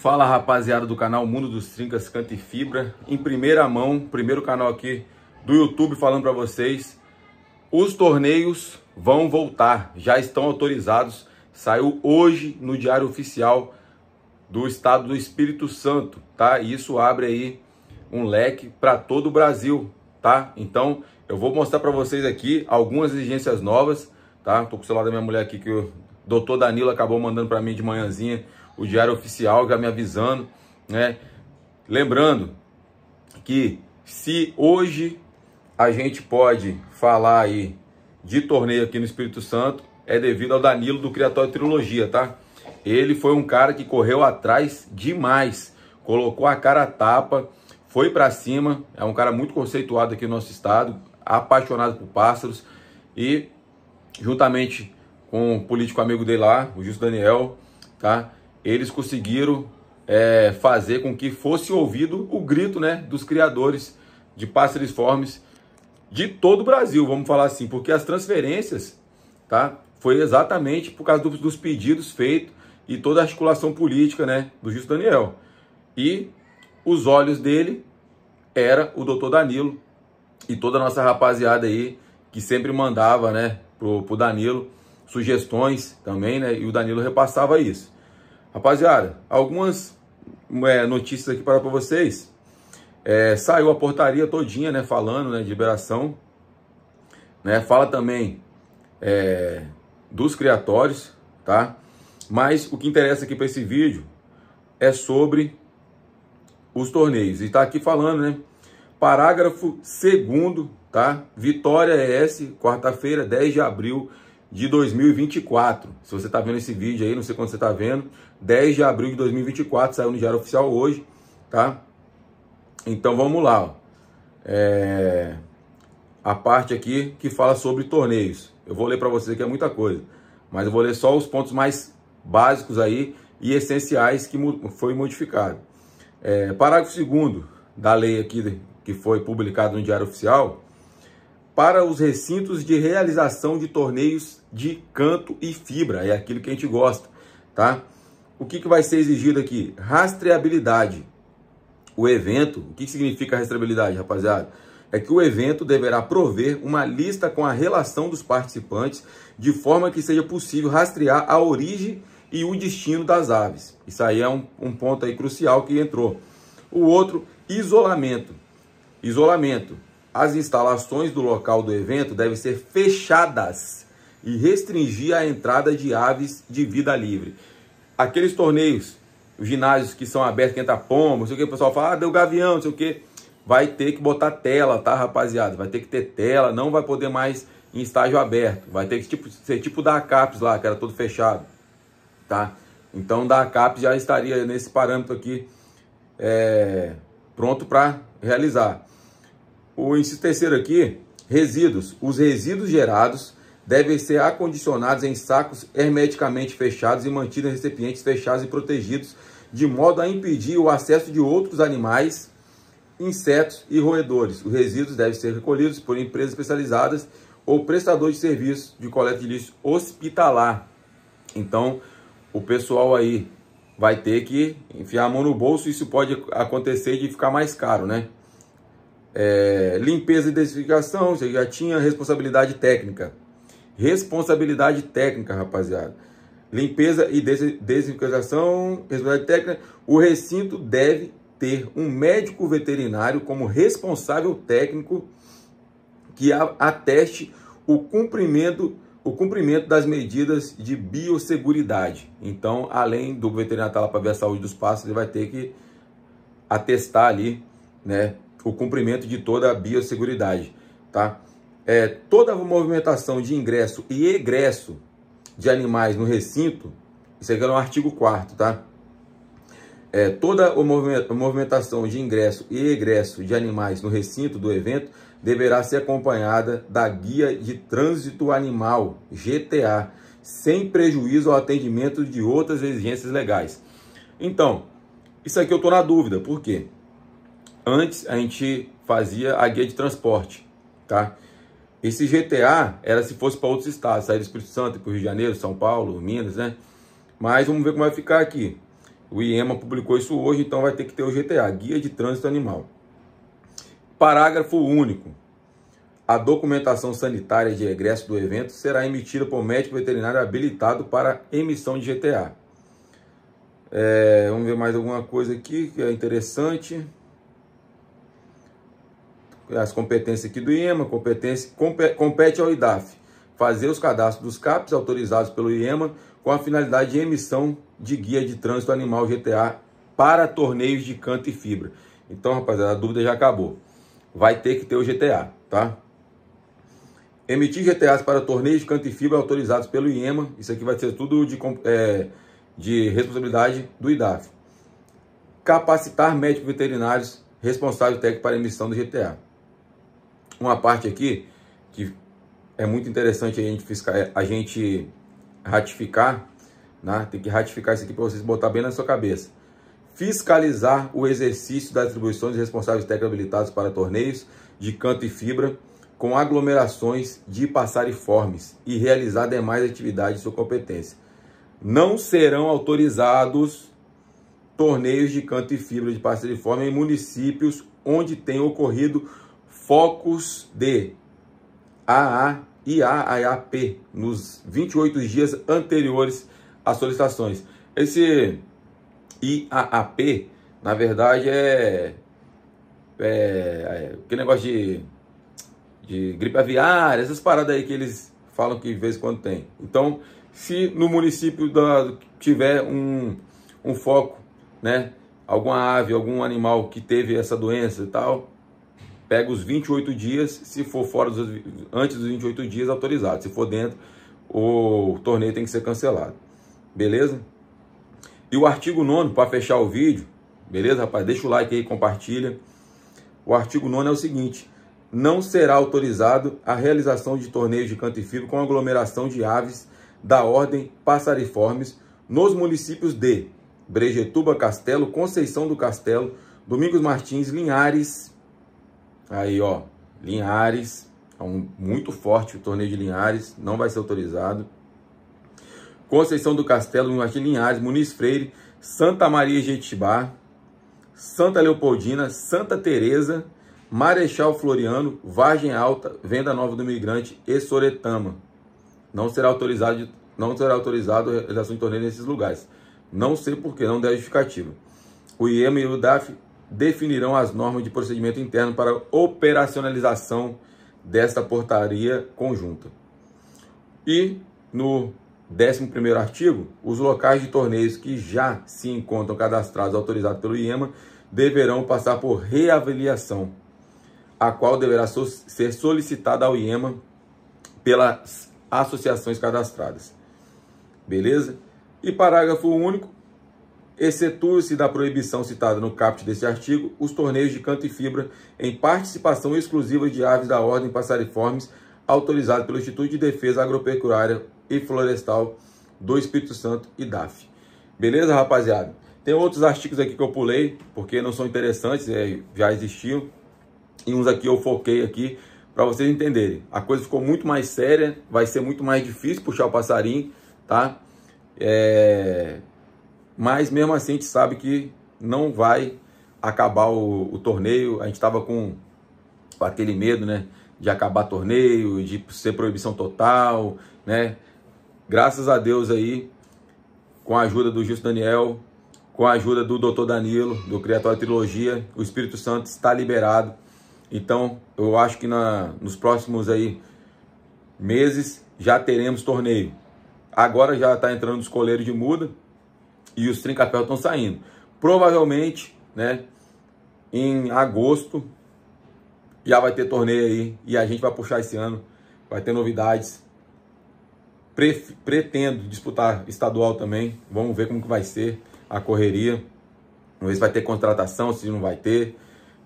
Fala rapaziada do canal Mundo dos Trincas Canta e Fibra, em primeira mão, primeiro canal aqui do YouTube falando para vocês. Os torneios vão voltar, já estão autorizados. Saiu hoje no Diário Oficial do Estado do Espírito Santo, tá? E isso abre aí um leque para todo o Brasil, tá? Então, eu vou mostrar para vocês aqui algumas exigências novas, tá? Tô com o celular da minha mulher aqui que o doutor Danilo acabou mandando para mim de manhãzinha o Diário Oficial já me avisando, né? Lembrando que se hoje a gente pode falar aí de torneio aqui no Espírito Santo, é devido ao Danilo do Criatório Trilogia, tá? Ele foi um cara que correu atrás demais, colocou a cara a tapa, foi para cima, é um cara muito conceituado aqui no nosso estado, apaixonado por pássaros e juntamente com um político amigo dele lá, o Justo Daniel, tá? eles conseguiram é, fazer com que fosse ouvido o grito né, dos criadores de pássaros formes de todo o Brasil, vamos falar assim, porque as transferências tá, foi exatamente por causa do, dos pedidos feitos e toda a articulação política né, do Justo Daniel. E os olhos dele era o doutor Danilo e toda a nossa rapaziada aí que sempre mandava né, pro, pro Danilo sugestões também, né? E o Danilo repassava isso. Rapaziada, algumas é, notícias aqui para vocês. É, saiu a portaria todinha, né? Falando né, de liberação. Né, fala também é, dos criatórios, tá? Mas o que interessa aqui para esse vídeo é sobre os torneios. E está aqui falando, né? Parágrafo segundo, tá? Vitória S, quarta-feira, 10 de abril de 2024. Se você está vendo esse vídeo aí, não sei quando você está vendo, 10 de abril de 2024, saiu no Diário Oficial hoje, tá? Então vamos lá. É... A parte aqui que fala sobre torneios. Eu vou ler para vocês que é muita coisa, mas eu vou ler só os pontos mais básicos aí e essenciais que foi modificado. É... Parágrafo 2 da lei aqui que foi publicado no Diário Oficial para os recintos de realização de torneios de canto e fibra. É aquilo que a gente gosta, tá? O que, que vai ser exigido aqui? Rastreabilidade. O evento, o que, significa rastreabilidade, rapaziada? É que o evento deverá prover uma lista com a relação dos participantes, de forma que seja possível rastrear a origem e o destino das aves. Isso aí é um, um ponto aí crucial que entrou. O outro, isolamento. Isolamento as instalações do local do evento devem ser fechadas e restringir a entrada de aves de vida livre. Aqueles torneios, os ginásios que são abertos, quem tá pombo, não sei o que, o pessoal fala, ah, deu gavião, não sei o que, vai ter que botar tela, tá, rapaziada? Vai ter que ter tela, não vai poder mais em estágio aberto. Vai ter que tipo, ser tipo da CAPES lá, que era todo fechado, tá? Então, da CAPES já estaria nesse parâmetro aqui é, pronto para realizar. O inciso terceiro aqui, resíduos. Os resíduos gerados devem ser acondicionados em sacos hermeticamente fechados e mantidos em recipientes fechados e protegidos, de modo a impedir o acesso de outros animais, insetos e roedores. Os resíduos devem ser recolhidos por empresas especializadas ou prestadores de serviço de coleta de lixo hospitalar. Então, o pessoal aí vai ter que enfiar a mão no bolso, isso pode acontecer de ficar mais caro, né? é, limpeza e você já tinha responsabilidade técnica. Responsabilidade técnica, rapaziada. Limpeza e desinfecção, responsabilidade técnica. O recinto deve ter um médico veterinário como responsável técnico que ateste o cumprimento, o cumprimento das medidas de biosseguridade. Então, além do veterinário estar tá lá para ver a saúde dos pássaros, ele vai ter que atestar ali, né, o cumprimento de toda a biosseguridade, tá? É, toda a movimentação de ingresso e egresso de animais no recinto, isso aqui é no artigo 4 tá? É, toda a movimentação de ingresso e egresso de animais no recinto do evento deverá ser acompanhada da Guia de Trânsito Animal, GTA, sem prejuízo ao atendimento de outras exigências legais. Então, isso aqui eu estou na dúvida, por quê? Antes a gente fazia a guia de transporte, tá? Esse GTA era se fosse para outros estados, sair do Espírito Santo, para o Rio de Janeiro, São Paulo, Minas, né? Mas vamos ver como vai ficar aqui. O IEMA publicou isso hoje, então vai ter que ter o GTA, Guia de Trânsito Animal. Parágrafo único. A documentação sanitária de egresso do evento será emitida por médico veterinário habilitado para emissão de GTA. É, vamos ver mais alguma coisa aqui que é interessante as competências aqui do IEMA, competência, compete ao IDAF, fazer os cadastros dos CAPs autorizados pelo IEMA com a finalidade de emissão de guia de trânsito animal GTA para torneios de canto e fibra. Então, rapaziada, a dúvida já acabou. Vai ter que ter o GTA, tá? Emitir GTAs para torneios de canto e fibra autorizados pelo IEMA. Isso aqui vai ser tudo de, é, de responsabilidade do IDAF. Capacitar médicos veterinários responsáveis técnicos para emissão do GTA uma parte aqui que é muito interessante a gente, fiscal é, a gente ratificar, né? tem que ratificar isso aqui para vocês botar bem na sua cabeça. Fiscalizar o exercício das atribuições de responsáveis técnicos habilitados para torneios de canto e fibra com aglomerações de passariformes e realizar demais atividades de sua competência. Não serão autorizados torneios de canto e fibra de passariforme em municípios onde tenham ocorrido focos de AA e AAP nos 28 dias anteriores às solicitações. Esse IAAP, na verdade, é, é, é aquele negócio de, de gripe aviária, essas paradas aí que eles falam que de vez em quando tem. Então, se no município da, tiver um, um foco, né, alguma ave, algum animal que teve essa doença e tal, pega os 28 dias, se for fora dos, antes dos 28 dias, autorizado. Se for dentro, o torneio tem que ser cancelado. Beleza? E o artigo 9 para fechar o vídeo, beleza, rapaz? Deixa o like aí, compartilha. O artigo 9 é o seguinte: não será autorizado a realização de torneios de canto e fibra com aglomeração de aves da ordem passariformes nos municípios de Brejetuba Castelo, Conceição do Castelo, Domingos Martins, Linhares, Aí, ó, Linhares, é um, muito forte o torneio de Linhares, não vai ser autorizado. Conceição do Castelo, Martim Linhares, Muniz Freire, Santa Maria Jetibá, Santa Leopoldina, Santa Teresa, Marechal Floriano, Vargem Alta, Venda Nova do Migrante e Soretama. Não será autorizado, não será autorizado a realização de torneio nesses lugares. Não sei por que, não der é justificativa. O IEM e o DAF definirão as normas de procedimento interno para operacionalização desta portaria conjunta. E no 11º artigo, os locais de torneios que já se encontram cadastrados autorizados pelo IEMA deverão passar por reavaliação, a qual deverá so ser solicitada ao IEMA pelas associações cadastradas. Beleza? E parágrafo único, excetua-se da proibição citada no caput deste artigo os torneios de canto e fibra em participação exclusiva de aves da ordem passariformes autorizado pelo Instituto de Defesa Agropecuária e Florestal do Espírito Santo e DAF. Beleza, rapaziada? Tem outros artigos aqui que eu pulei, porque não são interessantes, é, já existiam. E uns aqui eu foquei aqui para vocês entenderem. A coisa ficou muito mais séria, vai ser muito mais difícil puxar o passarinho, tá? É mas mesmo assim a gente sabe que não vai acabar o, o torneio. A gente estava com, com, aquele medo, né? De acabar torneio, de ser proibição total, né? Graças a Deus aí, com a ajuda do Justo Daniel, com a ajuda do Dr. Danilo, do Criatório Trilogia, o Espírito Santo está liberado. Então, eu acho que na, nos próximos aí meses já teremos torneio. Agora já está entrando os coleiros de muda, e os trincapel estão saindo. Provavelmente, né, em agosto já vai ter torneio aí e a gente vai puxar esse ano, vai ter novidades. Pre pretendo disputar estadual também. Vamos ver como que vai ser a correria. Vamos ver se vai ter contratação, se não vai ter.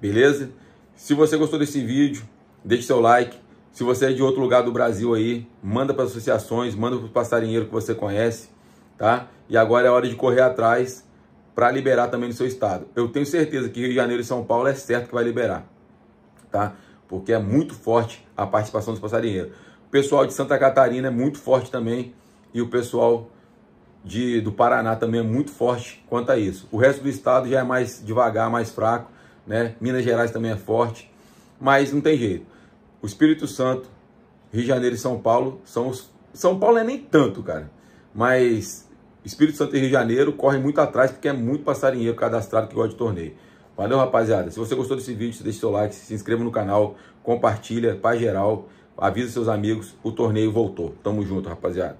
Beleza? Se você gostou desse vídeo, deixe seu like. Se você é de outro lugar do Brasil aí, manda para associações, manda para os passarinheiro que você conhece, tá? e agora é hora de correr atrás para liberar também no seu estado. Eu tenho certeza que Rio de Janeiro e São Paulo é certo que vai liberar, tá? Porque é muito forte a participação dos passarinheiros. O pessoal de Santa Catarina é muito forte também e o pessoal de, do Paraná também é muito forte quanto a isso. O resto do estado já é mais devagar, mais fraco, né? Minas Gerais também é forte, mas não tem jeito. O Espírito Santo, Rio de Janeiro e São Paulo são os... São Paulo é nem tanto, cara, mas Espírito Santo e Rio de Janeiro correm muito atrás porque é muito passarinheiro cadastrado que gosta de torneio. Valeu, rapaziada. Se você gostou desse vídeo, deixe seu like, se inscreva no canal, compartilha, para geral, avisa seus amigos, o torneio voltou. Tamo junto, rapaziada.